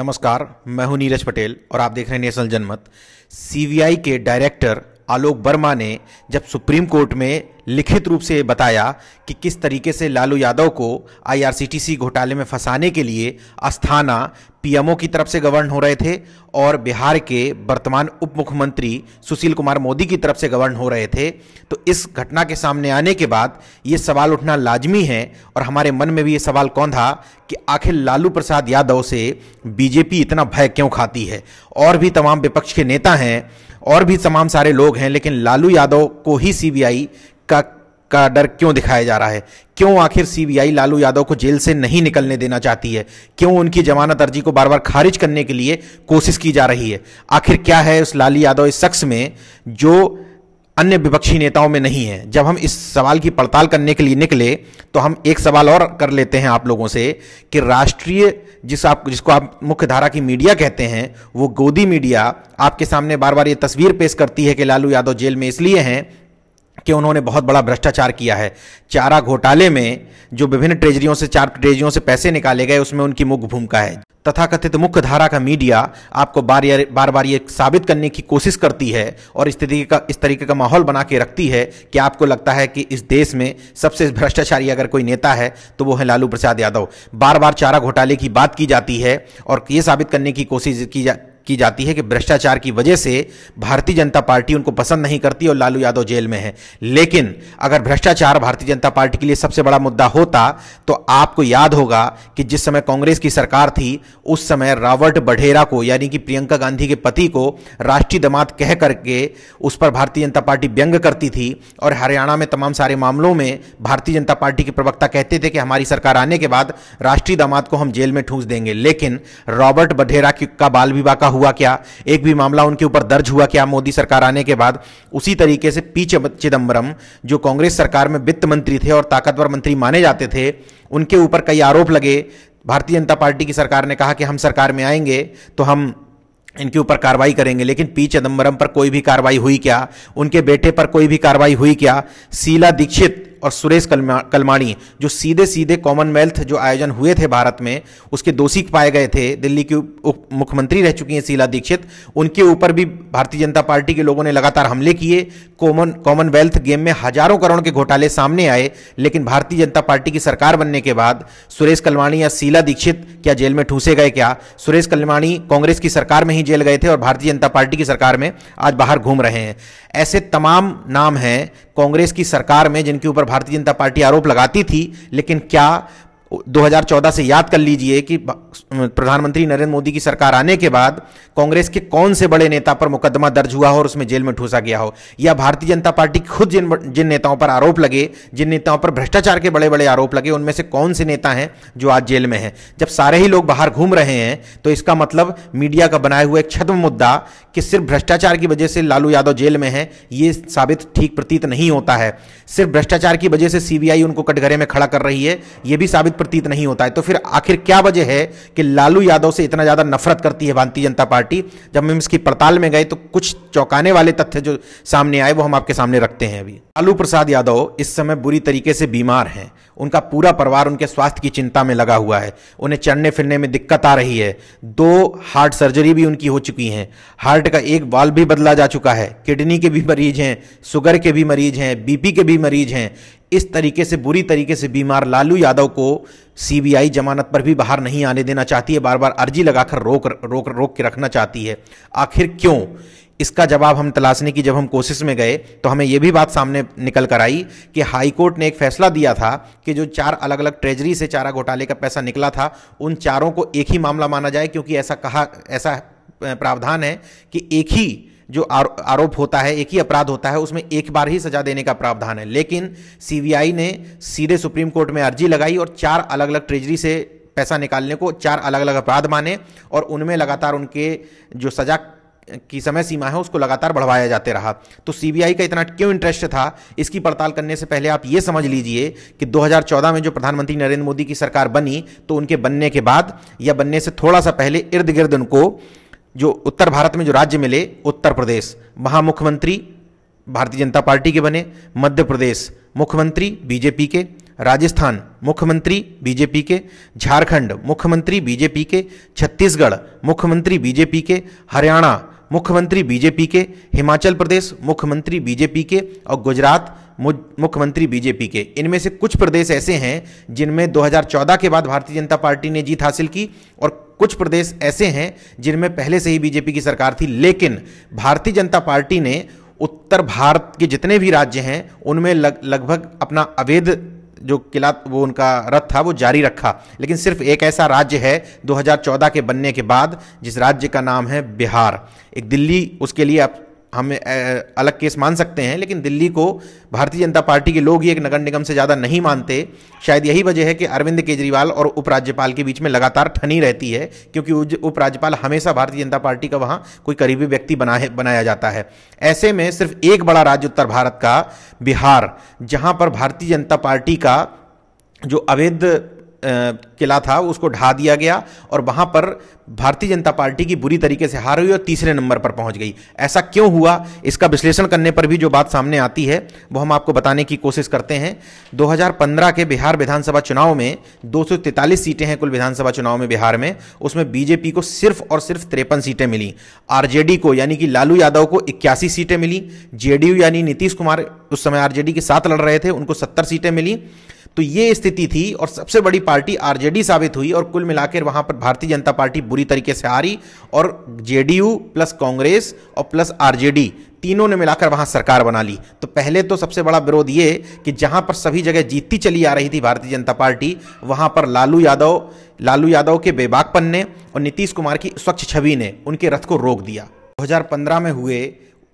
नमस्कार मैं हूं नीरज पटेल और आप देख रहे हैं नेशनल जनमत सीबीआई के डायरेक्टर आलोक वर्मा ने जब सुप्रीम कोर्ट में लिखित रूप से बताया कि किस तरीके से लालू यादव को आईआरसीटीसी घोटाले में फंसाने के लिए अस्थाना पीएमओ की तरफ से गवर्न हो रहे थे और बिहार के वर्तमान उप मुख्यमंत्री सुशील कुमार मोदी की तरफ से गवर्न हो रहे थे तो इस घटना के सामने आने के बाद ये सवाल उठना लाजमी है और हमारे मन में भी ये सवाल कौन था कि आखिर लालू प्रसाद यादव से बीजेपी इतना भय क्यों खाती है और भी तमाम विपक्ष के नेता हैं और भी तमाम सारे लोग हैं लेकिन लालू यादव को ही सीबीआई का का डर क्यों दिखाया जा रहा है क्यों आखिर सीबीआई लालू यादव को जेल से नहीं निकलने देना चाहती है क्यों उनकी जमानत अर्जी को बार बार खारिज करने के लिए कोशिश की जा रही है आखिर क्या है उस लालू यादव इस शख्स में जो अन्य विपक्षी नेताओं में नहीं है जब हम इस सवाल की पड़ताल करने के लिए निकले तो हम एक सवाल और कर लेते हैं आप लोगों से कि राष्ट्रीय जिस आप जिसको आप मुख्य धारा की मीडिया कहते हैं वो गोदी मीडिया आपके सामने बार बार ये तस्वीर पेश करती है कि लालू यादव जेल में इसलिए हैं कि उन्होंने बहुत बड़ा भ्रष्टाचार किया है चारा घोटाले में जो विभिन्न ट्रेजरियों से चार ट्रेजरियों से पैसे निकाले गए उसमें उनकी मुख्य भूमिका है तथाकथित मुख्य धारा का मीडिया आपको बार बार बार ये साबित करने की कोशिश करती है और इस तरीके का इस तरीके का माहौल बना के रखती है कि आपको लगता है कि इस देश में सबसे भ्रष्टाचारी अगर कोई नेता है तो वो है लालू प्रसाद यादव बार बार चारा घोटाले की बात की जाती है और ये साबित करने की कोशिश की जा की जाती है कि भ्रष्टाचार की वजह से भारतीय जनता पार्टी उनको पसंद नहीं करती और लालू यादव जेल में है लेकिन अगर भ्रष्टाचार भारतीय जनता पार्टी के लिए सबसे बड़ा मुद्दा होता तो आपको याद होगा कि जिस समय कांग्रेस की सरकार थी उस समय रॉबर्ट बढेरा को यानी कि प्रियंका गांधी के पति को राष्ट्रीय दमात कह करके उस पर भारतीय जनता पार्टी व्यंग करती थी और हरियाणा में तमाम सारे मामलों में भारतीय जनता पार्टी के प्रवक्ता कहते थे कि हमारी सरकार आने के बाद राष्ट्रीय दमात को हम जेल में ठूंस देंगे लेकिन रॉबर्ट बढेरा का बाल विवाह का हुआ क्या एक भी मामला उनके ऊपर दर्ज हुआ क्या मोदी सरकार आने के बाद उसी तरीके से पी चिदम्बरम जो कांग्रेस सरकार में वित्त मंत्री थे और ताकतवर मंत्री माने जाते थे उनके ऊपर कई आरोप लगे भारतीय जनता पार्टी की सरकार ने कहा कि हम सरकार में आएंगे तो हम इनके ऊपर कार्रवाई करेंगे लेकिन पी चिदम्बरम पर कोई भी कार्रवाई हुई क्या उनके बेटे पर कोई भी कार्रवाई हुई क्या शीला दीक्षित और सुरेश कलमाणी जो सीधे सीधे कॉमनवेल्थ जो आयोजन हुए थे भारत में उसके दोषी पाए गए थे दिल्ली की उप मुख्यमंत्री रह चुकी हैं शीला दीक्षित उनके ऊपर भी भारतीय जनता पार्टी के लोगों ने लगातार हमले किए कॉमन कॉमनवेल्थ गेम में हजारों करोड़ के घोटाले सामने आए लेकिन भारतीय जनता पार्टी की सरकार बनने के बाद सुरेश कलमाणी या शीला दीक्षित क्या जेल में ठूसे गए क्या सुरेश कलमाणी कांग्रेस की सरकार में ही जेल गए थे और भारतीय जनता पार्टी की सरकार में आज बाहर घूम रहे हैं ऐसे तमाम नाम हैं कांग्रेस की सरकार में जिनके ऊपर भारतीय जनता पार्टी आरोप लगाती थी लेकिन क्या 2014 से याद कर लीजिए कि प्रधानमंत्री नरेंद्र मोदी की सरकार आने के बाद कांग्रेस के कौन से बड़े नेता पर मुकदमा दर्ज हुआ हो और उसमें जेल में ठूसा गया हो या भारतीय जनता पार्टी खुद जिन जिन नेताओं पर आरोप लगे जिन नेताओं पर भ्रष्टाचार के बड़े बड़े आरोप लगे उनमें से कौन से नेता हैं जो आज जेल में हैं जब सारे ही लोग बाहर घूम रहे हैं तो इसका मतलब मीडिया का बनाया हुआ एक छद्म मुद्दा कि सिर्फ भ्रष्टाचार की वजह से लालू यादव जेल में है ये साबित ठीक प्रतीत नहीं होता है सिर्फ भ्रष्टाचार की वजह से सीबीआई उनको कटघरे में खड़ा कर रही है ये भी साबित प्रतीत नहीं होता है तो फिर आखिर क्या वजह है कि लालू यादव से इतना ज़्यादा नफरत करती है भारतीय जनता पार्टी जब हम इसकी पड़ताल में गए तो कुछ चौंकाने वाले तथ्य जो सामने आए वो हम आपके सामने रखते हैं अभी लालू प्रसाद यादव इस समय बुरी तरीके से बीमार हैं उनका पूरा परिवार उनके स्वास्थ्य की चिंता में लगा हुआ है उन्हें चढ़ने फिरने में दिक्कत आ रही है दो हार्ट सर्जरी भी उनकी हो चुकी हैं हार्ट का एक वाल भी बदला जा चुका है किडनी के भी मरीज हैं शुगर के भी मरीज हैं बीपी के भी मरीज हैं इस तरीके से बुरी तरीके से बीमार लालू यादव को सीबीआई जमानत पर भी बाहर नहीं आने देना चाहती है बार बार अर्जी लगाकर रोक रोक रोक के रखना चाहती है आखिर क्यों इसका जवाब हम तलाशने की जब हम कोशिश में गए तो हमें यह भी बात सामने निकल कर आई कि हाईकोर्ट ने एक फैसला दिया था कि जो चार अलग अलग ट्रेजरी से चारा घोटाले का पैसा निकला था उन चारों को एक ही मामला माना जाए क्योंकि ऐसा कहा ऐसा प्रावधान है कि एक ही जो आरोप होता है एक ही अपराध होता है उसमें एक बार ही सजा देने का प्रावधान है लेकिन सीबीआई ने सीधे सुप्रीम कोर्ट में अर्जी लगाई और चार अलग अलग ट्रेजरी से पैसा निकालने को चार अलग अलग अपराध माने और उनमें लगातार उनके जो सजा की समय सीमा है उसको लगातार बढ़वाया जाते रहा तो सीबीआई का इतना क्यों इंटरेस्ट था इसकी पड़ताल करने से पहले आप ये समझ लीजिए कि 2014 में जो प्रधानमंत्री नरेंद्र मोदी की सरकार बनी तो उनके बनने के बाद या बनने से थोड़ा सा पहले इर्द गिर्द उनको जो उत्तर भारत में जो राज्य मिले उत्तर प्रदेश वहाँ मुख्यमंत्री भारतीय जनता पार्टी के बने मध्य प्रदेश मुख्यमंत्री बीजेपी के राजस्थान मुख्यमंत्री बीजेपी के झारखंड मुख्यमंत्री बीजेपी के छत्तीसगढ़ मुख्यमंत्री बीजेपी के हरियाणा मुख्यमंत्री बीजेपी के हिमाचल प्रदेश मुख्यमंत्री बीजेपी के और गुजरात मुख्यमंत्री बीजेपी के इनमें से कुछ प्रदेश ऐसे हैं जिनमें 2014 के बाद भारतीय जनता पार्टी ने जीत हासिल की और कुछ प्रदेश ऐसे हैं जिनमें पहले से ही बीजेपी की सरकार थी लेकिन भारतीय जनता पार्टी ने उत्तर भारत के जितने भी राज्य हैं उनमें लग लगभग अपना अवैध जो किला वो उनका रथ था वो जारी रखा लेकिन सिर्फ एक ऐसा राज्य है 2014 के बनने के बाद जिस राज्य का नाम है बिहार एक दिल्ली उसके लिए हम अलग केस मान सकते हैं लेकिन दिल्ली को भारतीय जनता पार्टी के लोग ही एक नगर निगम से ज़्यादा नहीं मानते शायद यही वजह है कि अरविंद केजरीवाल और उपराज्यपाल के बीच में लगातार ठनी रहती है क्योंकि उपराज्यपाल हमेशा भारतीय जनता पार्टी का वहाँ कोई करीबी व्यक्ति बना है, बनाया जाता है ऐसे में सिर्फ एक बड़ा राज्य उत्तर भारत का बिहार जहाँ पर भारतीय जनता पार्टी का जो अवैध किला था उसको ढा दिया गया और वहां पर भारतीय जनता पार्टी की बुरी तरीके से हार हुई और तीसरे नंबर पर पहुंच गई ऐसा क्यों हुआ इसका विश्लेषण करने पर भी जो बात सामने आती है वो हम आपको बताने की कोशिश करते हैं 2015 के बिहार विधानसभा चुनाव में दो सीटें हैं कुल विधानसभा चुनाव में बिहार में उसमें बीजेपी को सिर्फ और सिर्फ तिरपन सीटें मिली आरजेडी को यानी कि लालू यादव को इक्यासी सीटें मिली जेडीयू यानी नीतीश कुमार उस समय आरजेडी के साथ लड़ रहे थे उनको सत्तर सीटें मिली तो ये स्थिति थी और सबसे बड़ी पार्टी आरजेडी साबित हुई और कुल मिलाकर वहां पर भारतीय जनता पार्टी बुरी तरीके से हारी और जेडीयू प्लस कांग्रेस और प्लस आरजेडी तीनों ने मिलाकर वहां सरकार बना ली तो पहले तो सबसे बड़ा विरोध ये कि जहां पर सभी जगह जीतती चली आ रही थी भारतीय जनता पार्टी वहां पर लालू यादव लालू यादव के बेबाकपन ने और नीतीश कुमार की स्वच्छ छवि ने उनके रथ को रोक दिया 2015 में हुए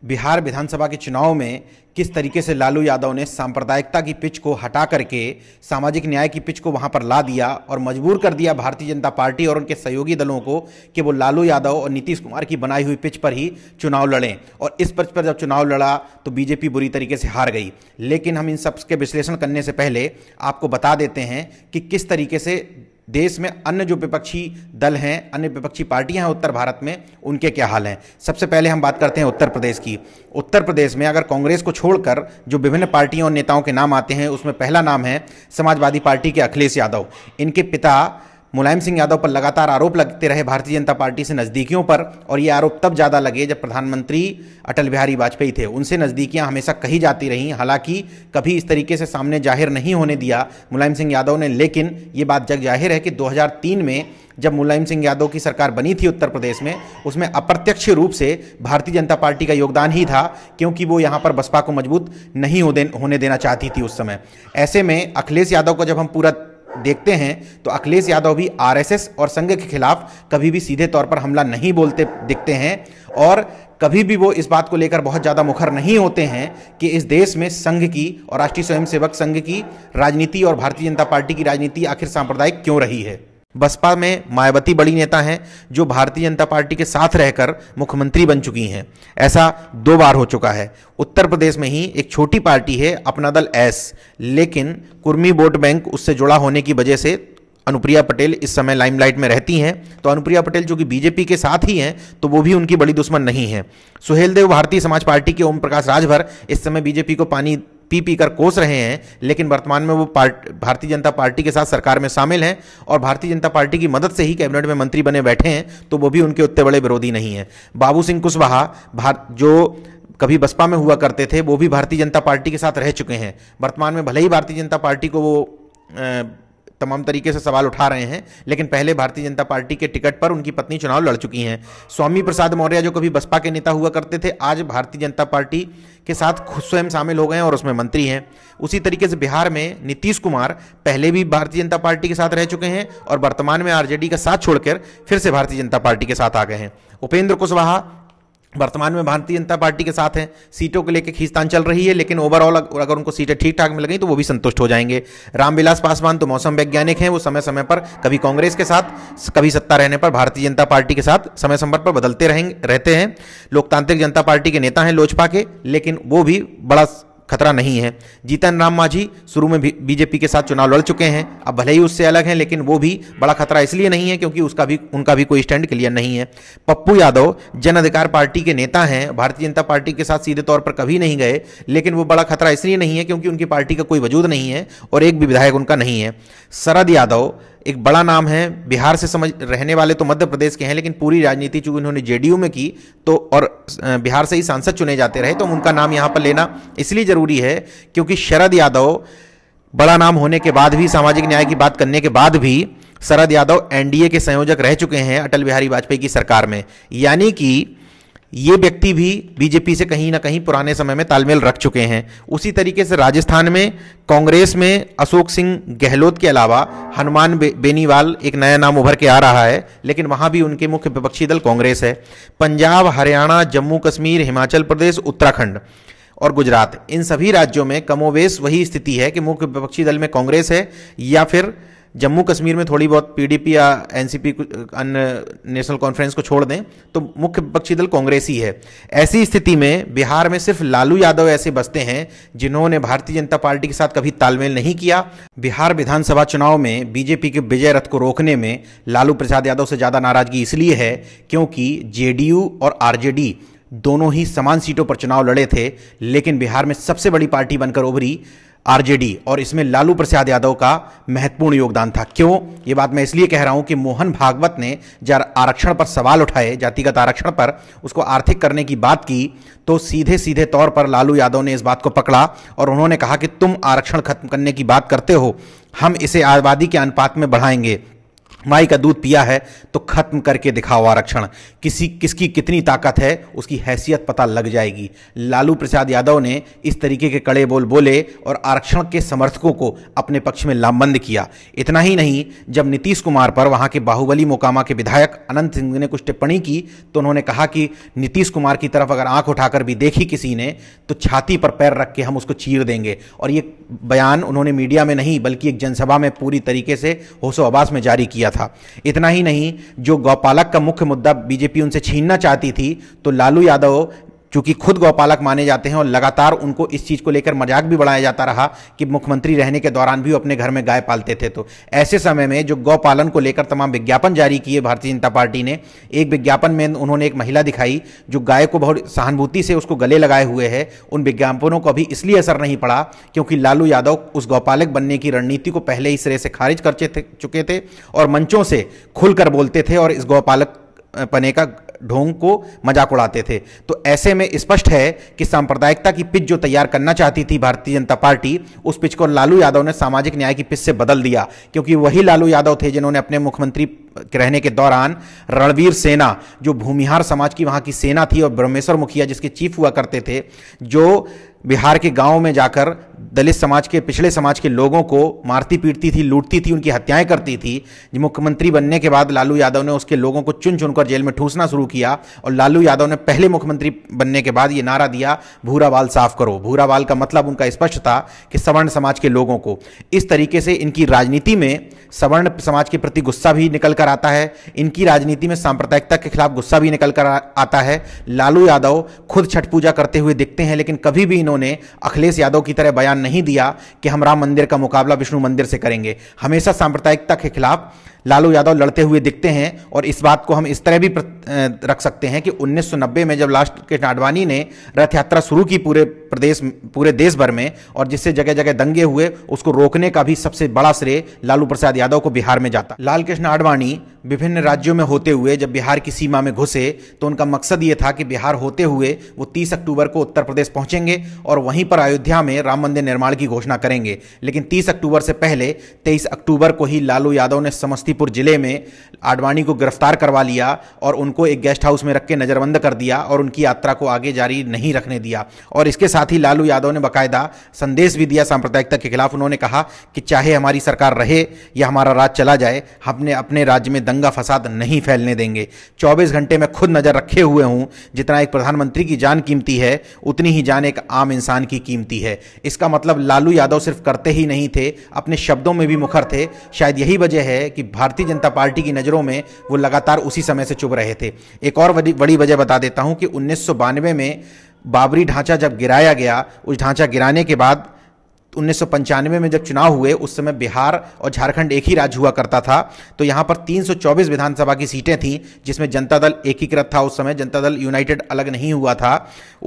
बिहार विधानसभा के चुनाव में किस तरीके से लालू यादव ने सांप्रदायिकता की पिच को हटा करके सामाजिक न्याय की पिच को वहां पर ला दिया और मजबूर कर दिया भारतीय जनता पार्टी और उनके सहयोगी दलों को कि वो लालू यादव और नीतीश कुमार की बनाई हुई पिच पर ही चुनाव लड़ें और इस पिच पर जब चुनाव लड़ा तो बीजेपी बुरी तरीके से हार गई लेकिन हम इन सब के विश्लेषण करने से पहले आपको बता देते हैं कि किस तरीके से देश में अन्य जो विपक्षी दल हैं अन्य विपक्षी पार्टियां हैं उत्तर भारत में उनके क्या हाल हैं सबसे पहले हम बात करते हैं उत्तर प्रदेश की उत्तर प्रदेश में अगर कांग्रेस को छोड़कर जो विभिन्न पार्टियों और नेताओं के नाम आते हैं उसमें पहला नाम है समाजवादी पार्टी के अखिलेश यादव इनके पिता मुलायम सिंह यादव पर लगातार आरोप लगते रहे भारतीय जनता पार्टी से नज़दीकियों पर और ये आरोप तब ज़्यादा लगे जब प्रधानमंत्री अटल बिहारी वाजपेयी थे उनसे नज़दीकियाँ हमेशा कही जाती रहीं हालांकि कभी इस तरीके से सामने जाहिर नहीं होने दिया मुलायम सिंह यादव ने लेकिन ये बात जग जाहिर है कि दो में जब मुलायम सिंह यादव की सरकार बनी थी उत्तर प्रदेश में उसमें अप्रत्यक्ष रूप से भारतीय जनता पार्टी का योगदान ही था क्योंकि वो यहाँ पर बसपा को मजबूत नहीं होने देना चाहती थी उस समय ऐसे में अखिलेश यादव को जब हम पूरा देखते हैं तो अखिलेश यादव भी आरएसएस और संघ के खिलाफ कभी भी सीधे तौर पर हमला नहीं बोलते दिखते हैं और कभी भी वो इस बात को लेकर बहुत ज़्यादा मुखर नहीं होते हैं कि इस देश में संघ की और राष्ट्रीय स्वयंसेवक संघ की राजनीति और भारतीय जनता पार्टी की राजनीति आखिर सांप्रदायिक क्यों रही है बसपा में मायावती बड़ी नेता हैं जो भारतीय जनता पार्टी के साथ रहकर मुख्यमंत्री बन चुकी हैं ऐसा दो बार हो चुका है उत्तर प्रदेश में ही एक छोटी पार्टी है अपना दल एस लेकिन कुर्मी वोट बैंक उससे जुड़ा होने की वजह से अनुप्रिया पटेल इस समय लाइमलाइट में रहती हैं तो अनुप्रिया पटेल जो कि बीजेपी के साथ ही हैं तो वो भी उनकी बड़ी दुश्मन नहीं है सुहेलदेव भारतीय समाज पार्टी के ओम प्रकाश राजभर इस समय बीजेपी को पानी पी पी कर कोस रहे हैं लेकिन वर्तमान में वो पार्ट भारतीय जनता पार्टी के साथ सरकार में शामिल हैं और भारतीय जनता पार्टी की मदद से ही कैबिनेट में मंत्री बने बैठे हैं तो वो भी उनके उतने बड़े विरोधी नहीं हैं बाबू सिंह कुशवाहा भारत जो कभी बसपा में हुआ करते थे वो भी भारतीय जनता पार्टी के साथ रह चुके हैं वर्तमान में भले ही भारतीय जनता पार्टी को वो आ, तमाम तरीके से सवाल उठा रहे हैं लेकिन पहले भारतीय जनता पार्टी के टिकट पर उनकी पत्नी चुनाव लड़ चुकी हैं स्वामी प्रसाद मौर्य जो कभी बसपा के नेता हुआ करते थे आज भारतीय जनता पार्टी के साथ खुद स्वयं शामिल हो गए हैं और उसमें मंत्री हैं उसी तरीके से बिहार में नीतीश कुमार पहले भी भारतीय जनता पार्टी के साथ रह चुके हैं और वर्तमान में आरजेडी का साथ छोड़कर फिर से भारतीय जनता पार्टी के साथ आ गए हैं उपेंद्र कुशवाहा वर्तमान में भारतीय जनता पार्टी के साथ हैं सीटों को लेकर खींचतान चल रही है लेकिन ओवरऑल अगर उनको सीटें ठीक ठाक मिल गई तो वो भी संतुष्ट हो जाएंगे रामविलास पासवान तो मौसम वैज्ञानिक हैं वो समय समय पर कभी कांग्रेस के साथ कभी सत्ता रहने पर भारतीय जनता पार्टी के साथ समय समय पर बदलते रहेंगे रहते हैं लोकतांत्रिक जनता पार्टी के नेता हैं लोजपा के लेकिन वो भी बड़ा खतरा नहीं है जीतन राम मांझी शुरू में बीजेपी के साथ चुनाव लड़ चुके हैं अब भले ही उससे अलग हैं लेकिन वो भी बड़ा खतरा इसलिए नहीं है क्योंकि उसका भी उनका भी कोई स्टैंड क्लियर नहीं है पप्पू यादव जन अधिकार पार्टी के नेता हैं भारतीय जनता पार्टी के साथ सीधे तौर पर कभी नहीं गए लेकिन वो बड़ा खतरा इसलिए नहीं है क्योंकि उनकी पार्टी का कोई वजूद नहीं है और एक भी विधायक उनका नहीं है शरद यादव एक बड़ा नाम है बिहार से समझ रहने वाले तो मध्य प्रदेश के हैं लेकिन पूरी राजनीति चूंकि उन्होंने जेडीयू में की तो और बिहार से ही सांसद चुने जाते रहे तो उनका नाम यहाँ पर लेना इसलिए ज़रूरी है क्योंकि शरद यादव बड़ा नाम होने के बाद भी सामाजिक न्याय की बात करने के बाद भी शरद यादव एनडीए के संयोजक रह चुके हैं अटल बिहारी वाजपेयी की सरकार में यानी कि ये व्यक्ति भी बीजेपी से कहीं ना कहीं पुराने समय में तालमेल रख चुके हैं उसी तरीके से राजस्थान में कांग्रेस में अशोक सिंह गहलोत के अलावा हनुमान बे, बेनीवाल एक नया नाम उभर के आ रहा है लेकिन वहाँ भी उनके मुख्य विपक्षी दल कांग्रेस है पंजाब हरियाणा जम्मू कश्मीर हिमाचल प्रदेश उत्तराखंड और गुजरात इन सभी राज्यों में कमोवेश वही स्थिति है कि मुख्य विपक्षी दल में कांग्रेस है या फिर जम्मू कश्मीर में थोड़ी बहुत पीडीपी या एनसीपी अन्य नेशनल कॉन्फ्रेंस को छोड़ दें तो मुख्य विपक्षी दल कांग्रेस ही है ऐसी स्थिति में बिहार में सिर्फ लालू यादव ऐसे बसते हैं जिन्होंने भारतीय जनता पार्टी के साथ कभी तालमेल नहीं किया बिहार विधानसभा चुनाव में बीजेपी के विजय रथ को रोकने में लालू प्रसाद यादव से ज़्यादा नाराजगी इसलिए है क्योंकि जेडीयू और आरजेडी दोनों ही समान सीटों पर चुनाव लड़े थे लेकिन बिहार में सबसे बड़ी पार्टी बनकर उभरी आरजेडी और इसमें लालू प्रसाद यादव का महत्वपूर्ण योगदान था क्यों ये बात मैं इसलिए कह रहा हूं कि मोहन भागवत ने जब आरक्षण पर सवाल उठाए जातिगत आरक्षण पर उसको आर्थिक करने की बात की तो सीधे सीधे तौर पर लालू यादव ने इस बात को पकड़ा और उन्होंने कहा कि तुम आरक्षण खत्म करने की बात करते हो हम इसे आबादी के अनुपात में बढ़ाएंगे माई का दूध पिया है तो खत्म करके दिखाओ आरक्षण किसी किसकी कितनी ताकत है उसकी हैसियत पता लग जाएगी लालू प्रसाद यादव ने इस तरीके के कड़े बोल बोले और आरक्षण के समर्थकों को अपने पक्ष में लामबंद किया इतना ही नहीं जब नीतीश कुमार पर वहां के बाहुबली मोकामा के विधायक अनंत सिंह ने कुछ टिप्पणी की तो उन्होंने कहा कि नीतीश कुमार की तरफ अगर आंख उठाकर भी देखी किसी ने तो छाती पर पैर रख के हम उसको चीर देंगे और ये बयान उन्होंने मीडिया में नहीं बल्कि एक जनसभा में पूरी तरीके से होशो आबास में जारी किया था था इतना ही नहीं जो गौपालक का मुख्य मुद्दा बीजेपी उनसे छीनना चाहती थी तो लालू यादव चूंकि खुद गौपालक माने जाते हैं और लगातार उनको इस चीज़ को लेकर मजाक भी बढ़ाया जाता रहा कि मुख्यमंत्री रहने के दौरान भी अपने घर में गाय पालते थे तो ऐसे समय में जो गौपालन को लेकर तमाम विज्ञापन जारी किए भारतीय जनता पार्टी ने एक विज्ञापन में उन्होंने एक महिला दिखाई जो गाय को बहुत सहानुभूति से उसको गले लगाए हुए है उन विज्ञापनों को अभी इसलिए असर नहीं पड़ा क्योंकि लालू यादव उस गौपालक बनने की रणनीति को पहले ही सिरे से खारिज कर चुके थे और मंचों से खुलकर बोलते थे और इस गौपालक पने का ढोंग को मजाक उड़ाते थे तो ऐसे में स्पष्ट है कि सांप्रदायिकता की पिच जो तैयार करना चाहती थी भारतीय जनता पार्टी उस पिच को लालू यादव ने सामाजिक न्याय की पिच से बदल दिया क्योंकि वही लालू यादव थे जिन्होंने अपने मुख्यमंत्री रहने के दौरान रणवीर सेना जो भूमिहार समाज की वहाँ की सेना थी और ब्रह्मेश्वर मुखिया जिसके चीफ हुआ करते थे जो बिहार के गांवों में जाकर दलित समाज के पिछड़े समाज के लोगों को मारती पीटती थी लूटती थी उनकी हत्याएं करती थी मुख्यमंत्री बनने के बाद लालू यादव ने उसके लोगों को चुन चुनकर जेल में ठूसना शुरू किया और लालू यादव ने पहले मुख्यमंत्री बनने के बाद ये नारा दिया भूरा बाल साफ करो भूरा बाल का मतलब उनका स्पष्ट था कि सवर्ण समाज के लोगों को इस तरीके से इनकी राजनीति में सवर्ण समाज के प्रति गुस्सा भी निकल कर कर आता है इनकी राजनीति में सांप्रदायिकता के खिलाफ गुस्सा भी निकल कर आता है लालू यादव खुद छठ पूजा करते हुए दिखते हैं लेकिन कभी भी इन्होंने अखिलेश यादव की तरह बयान नहीं दिया कि हम राम मंदिर का मुकाबला विष्णु मंदिर से करेंगे हमेशा सांप्रदायिकता के खिलाफ लालू यादव लड़ते हुए दिखते हैं और इस बात को हम इस तरह भी रख सकते हैं कि 1990 में जब लास्ट के आडवाणी ने रथ यात्रा शुरू की पूरे प्रदेश पूरे देश भर में और जिससे जगह जगह दंगे हुए उसको रोकने का भी सबसे बड़ा श्रेय लालू प्रसाद यादव को बिहार में जाता लाल कृष्ण आडवाणी विभिन्न राज्यों में होते हुए जब बिहार की सीमा में घुसे तो उनका मकसद ये था कि बिहार होते हुए वो 30 अक्टूबर को उत्तर प्रदेश पहुंचेंगे और वहीं पर अयोध्या में राम मंदिर निर्माण की घोषणा करेंगे लेकिन 30 अक्टूबर से पहले 23 अक्टूबर को ही लालू यादव ने समस्तीपुर जिले में आडवाणी को गिरफ्तार करवा लिया और उनको एक गेस्ट हाउस में रख के नज़रबंद कर दिया और उनकी यात्रा को आगे जारी नहीं रखने दिया और इसके साथ ही लालू यादव ने बाकायदा संदेश भी दिया सांप्रदायिकता के खिलाफ उन्होंने कहा कि चाहे हमारी सरकार रहे या हमारा राज चला जाए हमने अपने राज्य में दंगा फसाद नहीं फैलने देंगे 24 घंटे मैं खुद नज़र रखे हुए हूं जितना एक प्रधानमंत्री की जान कीमती है उतनी ही जान एक आम इंसान की कीमती है इसका मतलब लालू यादव सिर्फ करते ही नहीं थे अपने शब्दों में भी मुखर थे शायद यही वजह है कि भारतीय जनता पार्टी की नज़रों में वो लगातार उसी समय से चुप रहे थे एक और बड़ी वजह बता देता हूं कि उन्नीस में बाबरी ढांचा जब गिराया गया उस ढांचा गिराने के बाद उन्नीस में जब चुनाव हुए उस समय बिहार और झारखंड एक ही राज्य हुआ करता था तो यहाँ पर 324 विधानसभा की सीटें थीं जिसमें जनता दल एकीकृत था उस समय जनता दल यूनाइटेड अलग नहीं हुआ था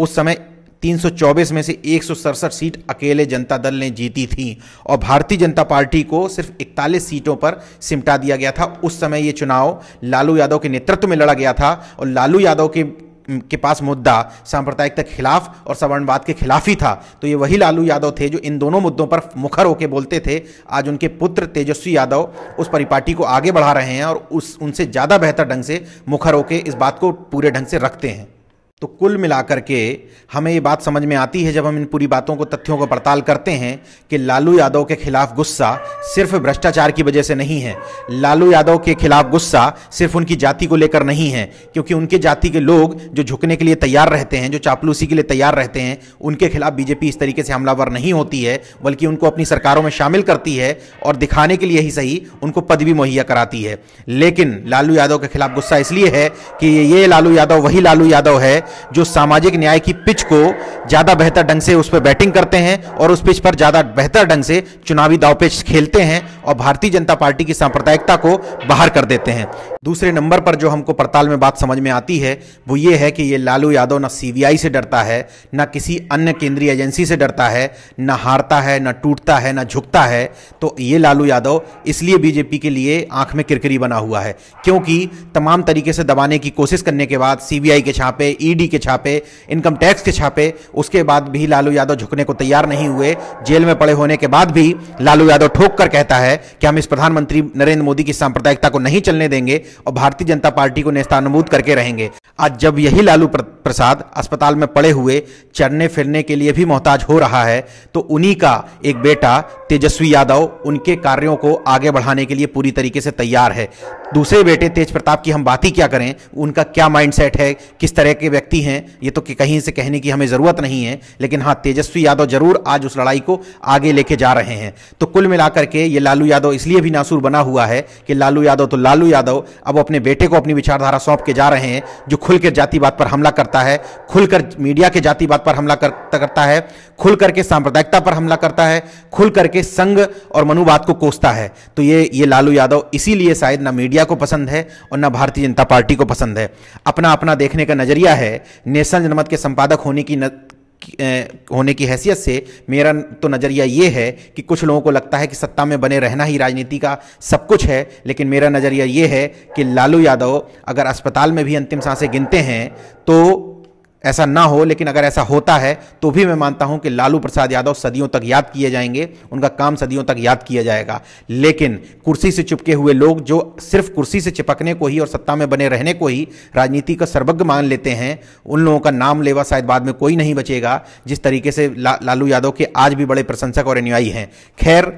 उस समय 324 में से एक सीट अकेले जनता दल ने जीती थी और भारतीय जनता पार्टी को सिर्फ 41 सीटों पर सिमटा दिया गया था उस समय ये चुनाव लालू यादव के नेतृत्व में लड़ा गया था और लालू यादव के के पास मुद्दा सांप्रदायिकता के खिलाफ और सवर्णवाद के खिलाफ ही था तो ये वही लालू यादव थे जो इन दोनों मुद्दों पर मुखर होकर बोलते थे आज उनके पुत्र तेजस्वी यादव उस परिपाटी को आगे बढ़ा रहे हैं और उस उनसे ज़्यादा बेहतर ढंग से मुखर होकर इस बात को पूरे ढंग से रखते हैं तो कुल मिलाकर के हमें ये बात समझ में आती है जब हम इन पूरी बातों को तथ्यों को पड़ताल करते हैं कि लालू यादव के खिलाफ गुस्सा सिर्फ भ्रष्टाचार की वजह से नहीं है लालू यादव के खिलाफ गुस्सा सिर्फ उनकी जाति को लेकर नहीं है क्योंकि उनके जाति के लोग जो झुकने के लिए तैयार रहते हैं जो चापलूसी के लिए तैयार रहते हैं उनके खिलाफ बीजेपी इस तरीके से हमलावर नहीं होती है बल्कि उनको अपनी सरकारों में शामिल करती है और दिखाने के लिए ही सही उनको पदवी मुहैया कराती है लेकिन लालू यादव के खिलाफ गुस्सा इसलिए है कि ये लालू यादव वही लालू यादव है जो सामाजिक न्याय की पिच को ज़्यादा बेहतर ढंग से उस पर बैटिंग करते हैं और उस पिच पर ज़्यादा बेहतर ढंग से चुनावी दाव पेच खेलते हैं और भारतीय जनता पार्टी की सांप्रदायिकता को बाहर कर देते हैं दूसरे नंबर पर जो हमको पड़ताल में बात समझ में आती है वो ये है कि ये लालू यादव ना सीबीआई से डरता है ना किसी अन्य केंद्रीय एजेंसी से डरता है ना हारता है ना टूटता है ना झुकता है तो ये लालू यादव इसलिए बीजेपी के लिए आंख में किरकिरी बना हुआ है क्योंकि तमाम तरीके से दबाने की कोशिश करने के बाद सीबीआई के छापे ईडी के छापे इनकम टैक्स के छापे उसके बाद भी लालू यादव झुकने को तैयार नहीं हुए जेल में पड़े होने के बाद भी लालू यादव ठोक कर कहता है है कि हम इस प्रधानमंत्री नरेंद्र मोदी की सांप्रदायिकता को नहीं चलने देंगे और भारतीय जनता पार्टी को नेस्तानुमूद करके रहेंगे आज जब यही लालू प्रसाद अस्पताल में पड़े हुए चढ़ने फिरने के लिए भी मोहताज हो रहा है तो उन्हीं का एक बेटा तेजस्वी यादव उनके कार्यों को आगे बढ़ाने के लिए पूरी तरीके से तैयार है दूसरे बेटे तेज प्रताप की हम बात ही क्या करें उनका क्या माइंडसेट है किस तरह के व्यक्ति हैं ये तो कहीं से कहने की हमें ज़रूरत नहीं है लेकिन हाँ तेजस्वी यादव जरूर आज उस लड़ाई को आगे लेके जा रहे हैं तो कुल मिलाकर के ये लालू लालू यादव इसलिए भी नासूर बना हुआ है कि लालू यादव तो लालू यादव अब अपने बेटे को अपनी विचारधारा सौंप के जा रहे हैं जो खुलकर जातिवाद पर हमला करता है खुलकर मीडिया के जातिवाद पर हमला कर, करता है खुल करके सांप्रदायिकता पर हमला करता है खुल करके संघ और मनुवाद को कोसता है तो ये ये लालू यादव इसीलिए शायद ना मीडिया को पसंद है और ना भारतीय जनता पार्टी को पसंद है अपना अपना देखने का नजरिया है नेशनल जनमत के संपादक होने की होने की हैसियत से मेरा तो नज़रिया ये है कि कुछ लोगों को लगता है कि सत्ता में बने रहना ही राजनीति का सब कुछ है लेकिन मेरा नज़रिया ये है कि लालू यादव अगर अस्पताल में भी अंतिम सांसें गिनते हैं तो ऐसा ना हो लेकिन अगर ऐसा होता है तो भी मैं मानता हूं कि लालू प्रसाद यादव सदियों तक याद किए जाएंगे उनका काम सदियों तक याद किया जाएगा लेकिन कुर्सी से चिपके हुए लोग जो सिर्फ कुर्सी से चिपकने को ही और सत्ता में बने रहने को ही राजनीति का सर्वज्ञ मान लेते हैं उन लोगों का नाम लेवा शायद बाद में कोई नहीं बचेगा जिस तरीके से ला, लालू यादव के आज भी बड़े प्रशंसक और अनुयायी हैं खैर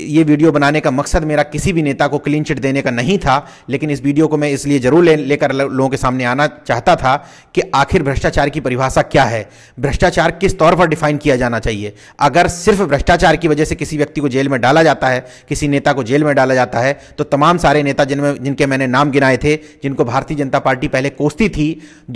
ये वीडियो बनाने का मकसद मेरा किसी भी नेता को क्लीन चिट देने का नहीं था लेकिन इस वीडियो को मैं इसलिए जरूर लेकर ले लोगों के सामने आना चाहता था कि आखिर भ्रष्टाचार की परिभाषा क्या है भ्रष्टाचार किस तौर पर डिफाइन किया जाना चाहिए अगर सिर्फ भ्रष्टाचार की वजह से किसी व्यक्ति को जेल में डाला जाता है किसी नेता को जेल में डाला जाता है तो तमाम सारे नेता जिनमें जिनके मैंने नाम गिनाए थे जिनको भारतीय जनता पार्टी पहले कोसती थी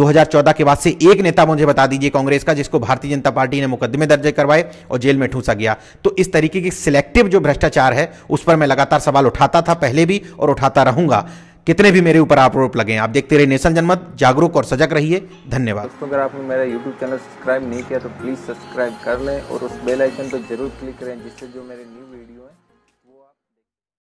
दो के बाद से एक नेता मुझे बता दीजिए कांग्रेस का जिसको भारतीय जनता पार्टी ने मुकदमे दर्ज करवाए और जेल में ठूसा गया तो इस तरीके की सिलेक्टिव जो भ्रष्टाचार है उस पर मैं लगातार सवाल उठाता था पहले भी और उठाता रहूंगा कितने भी मेरे ऊपर आरोप लगे आप देखते रहिए नेशन जनमत जागरूक और सजग रहिए धन्यवाद दोस्तों अगर आपने मेरा यूट्यूब चैनल सब्सक्राइब नहीं किया तो प्लीज़ सब्सक्राइब कर लें और उस बेल आइकन पर जरूर क्लिक करें जिससे जो मेरे न्यू वीडियो